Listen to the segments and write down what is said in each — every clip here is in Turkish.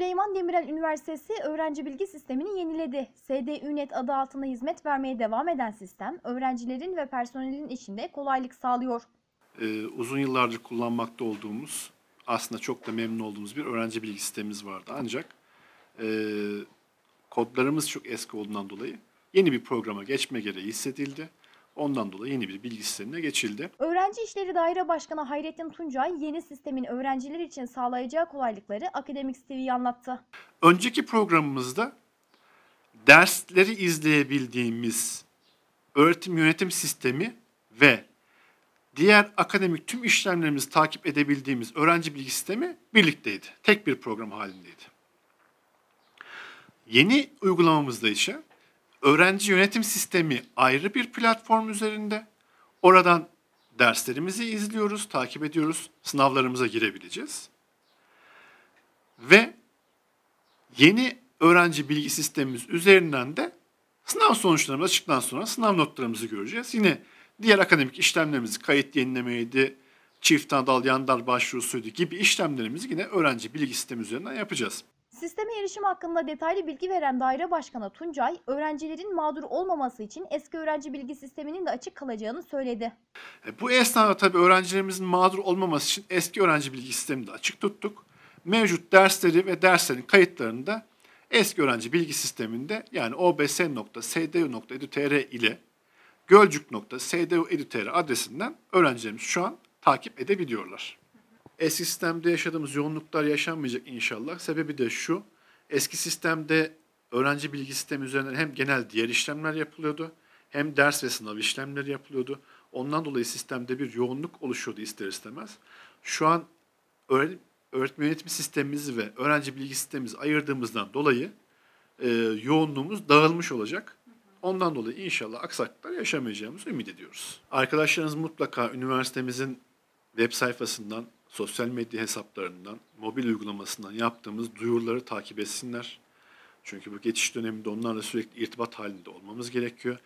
Süleyman Demirel Üniversitesi öğrenci bilgi sistemini yeniledi. SDÜNET adı altında hizmet vermeye devam eden sistem öğrencilerin ve personelin içinde kolaylık sağlıyor. Ee, uzun yıllardır kullanmakta olduğumuz, aslında çok da memnun olduğumuz bir öğrenci bilgi sistemimiz vardı. Ancak e, kodlarımız çok eski olduğundan dolayı yeni bir programa geçme gereği hissedildi. Ondan dolayı yeni bir bilgi sistemine geçildi. Öğrenci İşleri Daire Başkanı Hayrettin Tuncay yeni sistemin öğrenciler için sağlayacağı kolaylıkları Akademik TV'ye anlattı. Önceki programımızda dersleri izleyebildiğimiz öğretim yönetim sistemi ve diğer akademik tüm işlemlerimizi takip edebildiğimiz öğrenci bilgi sistemi birlikteydi. Tek bir program halindeydi. Yeni uygulamamızda ise öğrenci yönetim sistemi ayrı bir platform üzerinde. Oradan derslerimizi izliyoruz, takip ediyoruz, sınavlarımıza girebileceğiz. Ve yeni öğrenci bilgi sistemimiz üzerinden de sınav sonuçlarımız açıktan sonra sınav notlarımızı göreceğiz. Yine diğer akademik işlemlerimiz kayıt yenilemeydi, çift dal, yandar başvurusuydu gibi işlemlerimizi yine öğrenci bilgi sistemi üzerinden yapacağız. Sisteme erişim hakkında detaylı bilgi veren daire başkanı Tuncay, öğrencilerin mağdur olmaması için eski öğrenci bilgi sisteminin de açık kalacağını söyledi. E, bu esnada tabii öğrencilerimizin mağdur olmaması için eski öğrenci bilgi sistemini de açık tuttuk. Mevcut dersleri ve derslerin kayıtlarını da eski öğrenci bilgi sisteminde yani obs.sdu.edu.tr ile gölcük.sdu.edu.tr adresinden öğrencilerimiz şu an takip edebiliyorlar. Eski sistemde yaşadığımız yoğunluklar yaşanmayacak inşallah. Sebebi de şu. Eski sistemde öğrenci bilgi sistemi üzerinden hem genel diğer işlemler yapılıyordu hem ders ve sınav işlemleri yapılıyordu. Ondan dolayı sistemde bir yoğunluk oluşuyordu ister istemez. Şu an öğretmen yönetimi sistemimizi ve öğrenci bilgi sistemimizi ayırdığımızdan dolayı e, yoğunluğumuz dağılmış olacak. Ondan dolayı inşallah aksaklıklar yaşamayacağımızı ümit ediyoruz. Arkadaşlarınız mutlaka üniversitemizin web sayfasından sosyal medya hesaplarından, mobil uygulamasından yaptığımız duyuruları takip etsinler. Çünkü bu geçiş döneminde onlarla sürekli irtibat halinde olmamız gerekiyor.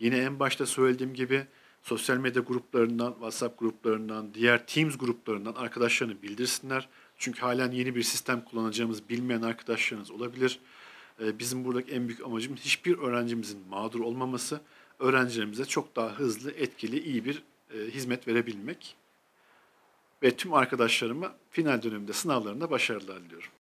Yine en başta söylediğim gibi sosyal medya gruplarından, WhatsApp gruplarından, diğer Teams gruplarından arkadaşlarını bildirsinler. Çünkü halen yeni bir sistem kullanacağımız bilmeyen arkadaşlarınız olabilir. Ee, bizim buradaki en büyük amacımız hiçbir öğrencimizin mağdur olmaması, öğrencilerimize çok daha hızlı, etkili, iyi bir e, hizmet verebilmek ve tüm arkadaşlarıma final döneminde sınavlarında başarılar diliyorum.